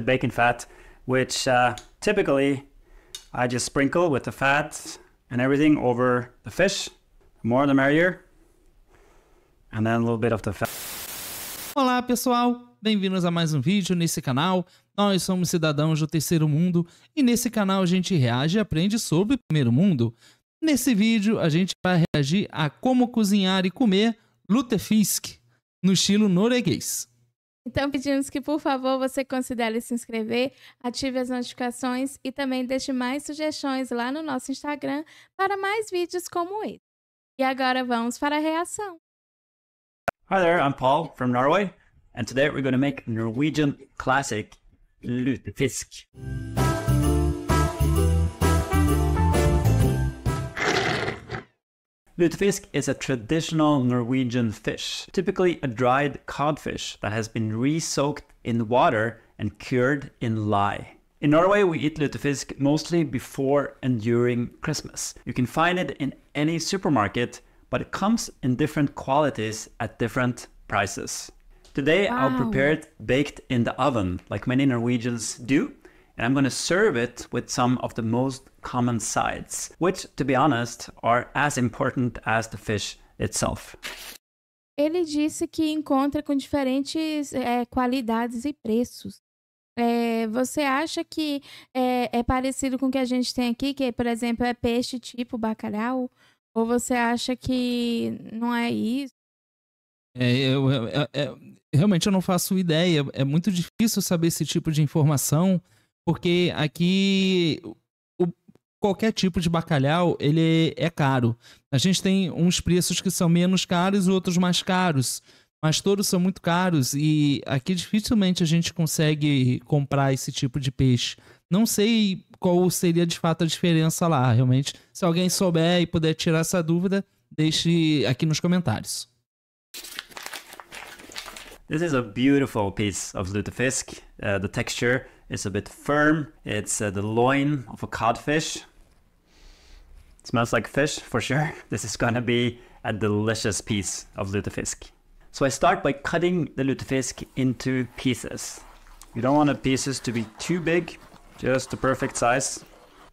the bacon fat, which uh, typically I just sprinkle with the fat and everything over the fish. The more the merrier. And then a little bit of the fat. Olá, pessoal. Bem-vindos a mais um vídeo nesse canal. Nós somos cidadãos do terceiro mundo e nesse canal a gente reage e aprende sobre o primeiro mundo. Nesse vídeo a gente vai reagir a como cozinhar e comer lutefisk no estilo norueguês. Então pedimos que, por favor, você considere se inscrever, ative as notificações e também deixe mais sugestões lá no nosso Instagram para mais vídeos como esse. E agora vamos para a reação. Hi there, I'm Paul from Norway, and today we're going to make Norwegian classic lutefisk. Lutefisk is a traditional Norwegian fish, typically a dried codfish that has been re-soaked in water and cured in lye. In Norway, we eat lutefisk mostly before and during Christmas. You can find it in any supermarket, but it comes in different qualities at different prices. Today, wow. I'll prepare it baked in the oven, like many Norwegians do, and I'm gonna serve it with some of the most common sides, which, to be honest, are as important as the fish itself. Ele disse que encontra com diferentes é, qualidades e preços. É, você acha que é, é, parecido com o que a gente tem aqui, que, por exemplo, é peixe tipo bacalhau? Ou você acha que não é isso? É, eu, é, é, realmente eu não faço ideia. É muito difícil saber esse tipo de informação, porque aqui qualquer tipo de bacalhau ele é caro. A gente tem uns preços que são menos caros e outros mais caros, mas todos são muito caros e aqui dificilmente a gente consegue comprar esse tipo de peixe. Não sei qual seria de fato a diferença lá, realmente. Se alguém souber e puder tirar essa dúvida, deixe aqui nos comentários. This is a beautiful piece of lutefisk. Uh, the texture is a bit firm. It's uh, the loin of a codfish, Smells like fish for sure. This is gonna be a delicious piece of lutefisk. So I start by cutting the lutefisk into pieces. You don't want the pieces to be too big, just the perfect size.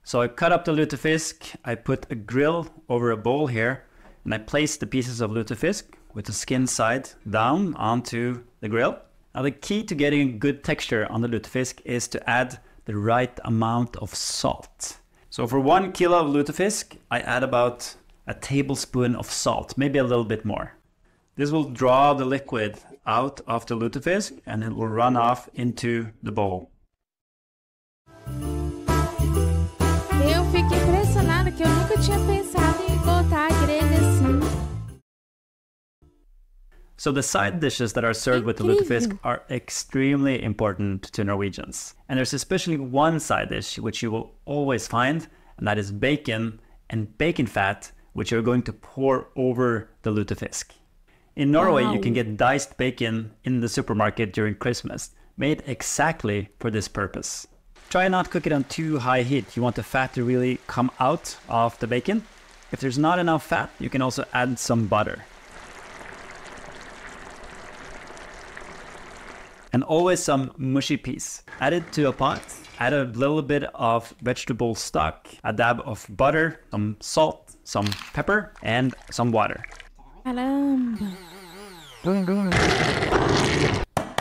So I cut up the lutefisk, I put a grill over a bowl here, and I place the pieces of lutefisk with the skin side down onto the grill. Now the key to getting a good texture on the lutefisk is to add the right amount of salt. So for one kilo of lutefisk, I add about a tablespoon of salt, maybe a little bit more. This will draw the liquid out of the lutefisk and it will run off into the bowl. Eu fiquei impressionada que eu nunca tinha pensado em botar So the side dishes that are served with the lutefisk are extremely important to Norwegians. And there's especially one side dish which you will always find, and that is bacon and bacon fat, which you're going to pour over the lutefisk. In Norway, wow. you can get diced bacon in the supermarket during Christmas, made exactly for this purpose. Try not cook it on too high heat. You want the fat to really come out of the bacon. If there's not enough fat, you can also add some butter. and always some mushy peas. Add it to a pot, add a little bit of vegetable stock, a dab of butter, some salt, some pepper, and some water. Hello. Go on, go on.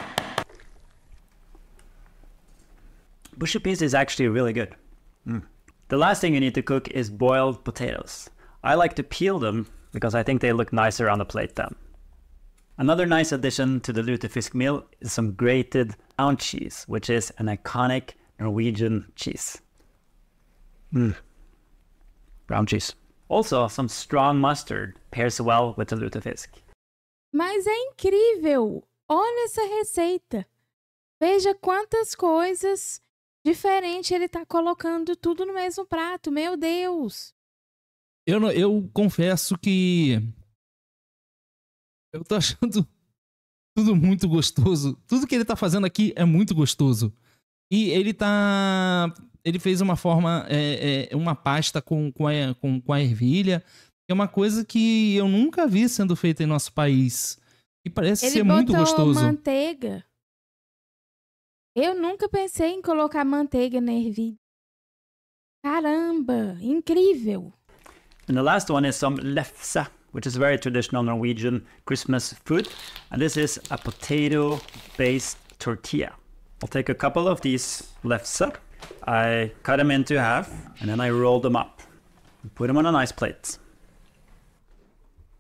Mushy peas is actually really good. Mm. The last thing you need to cook is boiled potatoes. I like to peel them because I think they look nicer on the plate then. Another nice addition to the lutefisk meal is some grated hound cheese, which is an iconic Norwegian cheese. Mm. Brown cheese. Also, some strong mustard pairs well with the lutefisk. Mas é incrível! Olha essa receita! Veja quantas coisas diferentes ele está colocando tudo no mesmo prato. Meu Deus! Eu, eu confesso que Eu tô achando tudo muito gostoso. Tudo que ele tá fazendo aqui é muito gostoso. E ele tá. Ele fez uma forma. É, é, uma pasta com, com, a, com, com a ervilha. É uma coisa que eu nunca vi sendo feita em nosso país. E parece ele ser muito gostoso. manteiga. Eu nunca pensei em colocar manteiga na ervilha. Caramba, incrível. And the last one is some lefse. which is very traditional Norwegian Christmas food. And this is a potato-based tortilla. I'll take a couple of these lefts up. I cut them into half and then I roll them up and put them on a nice plate.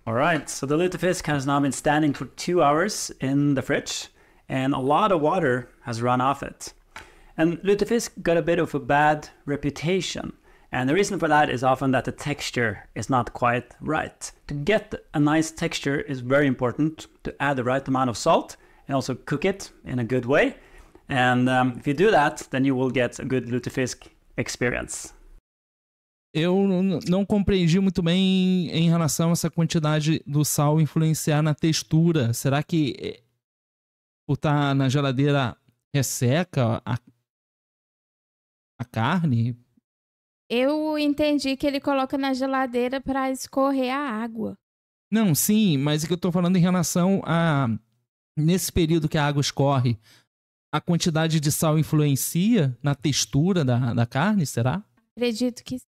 All right, so the lutefisk has now been standing for two hours in the fridge and a lot of water has run off it. And lutefisk got a bit of a bad reputation and the reason for that is often that the texture is not quite right. To get a nice texture is very important to add the right amount of salt and also cook it in a good way. And um, if you do that, then you will get a good lutefisk experience. Eu não compreendi muito bem em relação a essa quantidade do sal influenciar na textura. Será que eh, por estar na geladeira resseca a, a carne? Eu entendi que ele coloca na geladeira para escorrer a água. Não, sim, mas o é que eu tô falando em relação a nesse período que a água escorre, a quantidade de sal influencia na textura da, da carne, será? Acredito que sim.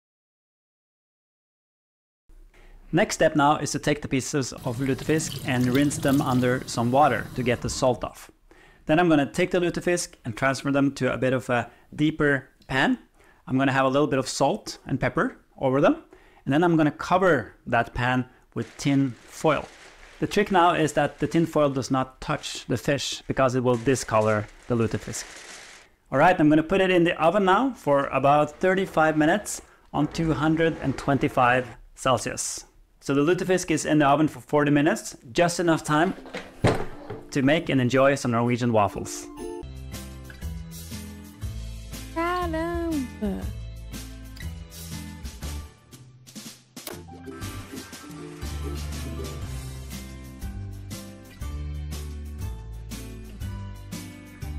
Next step now is to take the pieces of lutefisk and rinse them under some water to get the salt off. Then I'm going to take the lutefisk and transfer them to a bit of a deeper pan I'm gonna have a little bit of salt and pepper over them, and then I'm gonna cover that pan with tin foil. The trick now is that the tin foil does not touch the fish because it will discolor the lutefisk. All right, I'm gonna put it in the oven now for about 35 minutes on 225 Celsius. So the lutefisk is in the oven for 40 minutes, just enough time to make and enjoy some Norwegian waffles.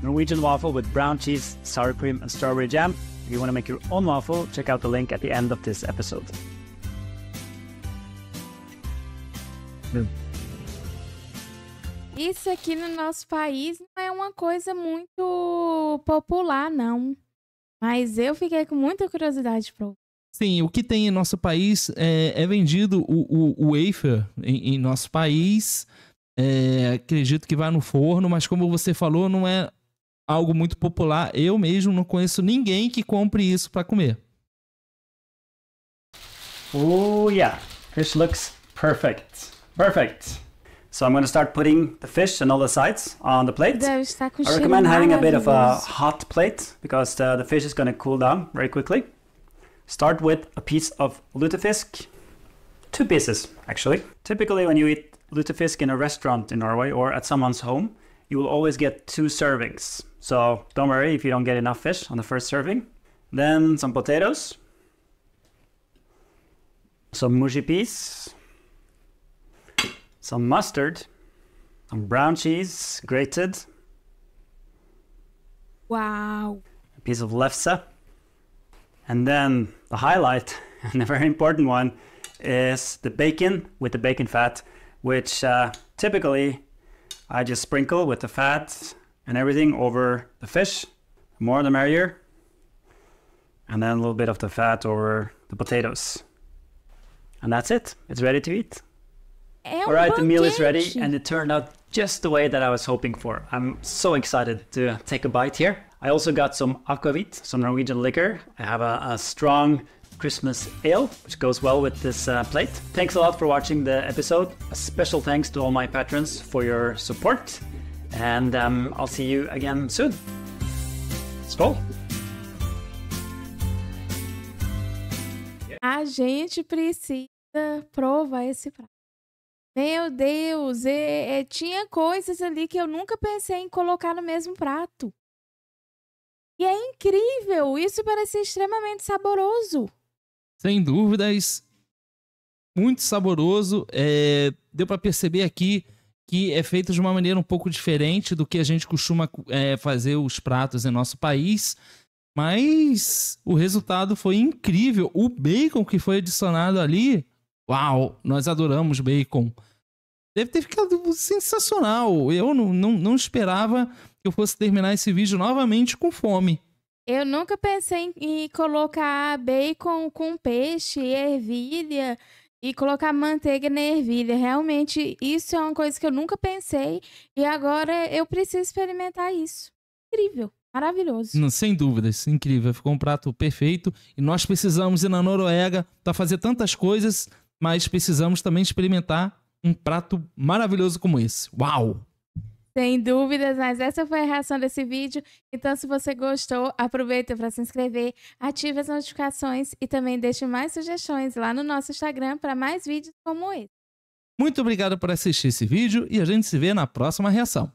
Norwegian waffle with brown cheese, sour cream, and strawberry jam. If you want to make your own waffle, check out the link at the end of this episode. Hum. Isso aqui no nosso país não é uma coisa muito popular, não. Mas eu fiquei com muita curiosidade para Sim, o que tem em nosso país é, é vendido o, o, o wafer em, em nosso país. É, acredito que vai no forno, mas como você falou, não é algo muito popular. Eu mesmo não conheço ninguém que compre isso para comer. Oh yeah, fish looks perfect. Perfect. So I'm going to start putting the fish and all the sides on the plate. I recommend having a bit of a hot plate because the, the fish is going to cool down very quickly. Start with a piece of lutefisk, two pieces actually. Typically, when you eat lutefisk in a restaurant in Norway or at someone's home, you will always get two servings. So don't worry if you don't get enough fish on the first serving. Then some potatoes. Some mushy peas. Some mustard. Some brown cheese, grated. Wow. A piece of lefse. And then the highlight, and a very important one, is the bacon with the bacon fat, which uh, typically I just sprinkle with the fat and everything over the fish. more the merrier. And then a little bit of the fat over the potatoes. And that's it. It's ready to eat. All right, the meal is ready and it turned out just the way that I was hoping for. I'm so excited to take a bite here. I also got some aquavit, some Norwegian liquor. I have a, a strong Christmas ale, which goes well with this uh, plate. Thanks a lot for watching the episode. A special thanks to all my patrons for your support, and um, I'll see you again soon. Skål! A gente precisa provar esse prato. Meu Deus, é, é, tinha coisas ali que eu nunca pensei em colocar no mesmo prato. E é incrível, isso parece extremamente saboroso sem dúvidas, muito saboroso. É, deu para perceber aqui que é feito de uma maneira um pouco diferente do que a gente costuma é, fazer os pratos em nosso país. Mas o resultado foi incrível. O bacon que foi adicionado ali, uau, nós adoramos bacon. Deve ter ficado sensacional. Eu não, não, não esperava que eu fosse terminar esse vídeo novamente com fome. Eu nunca pensei em, colocar bacon com peixe, ervilha e colocar manteiga na ervilha. Realmente, isso é uma coisa que eu nunca pensei e agora eu preciso experimentar isso. Incrível. Maravilhoso. Não, sem dúvidas, incrível. Ficou um prato perfeito. E nós precisamos ir na Noruega para fazer tantas coisas, mas precisamos também experimentar um prato maravilhoso como esse. Uau! Sem dúvidas, mas essa foi a reação desse vídeo. Então, se você gostou, aproveita para se inscrever, ative as notificações e também deixe mais sugestões lá no nosso Instagram para mais vídeos como esse. Muito obrigado por assistir esse vídeo e a gente se vê na próxima reação.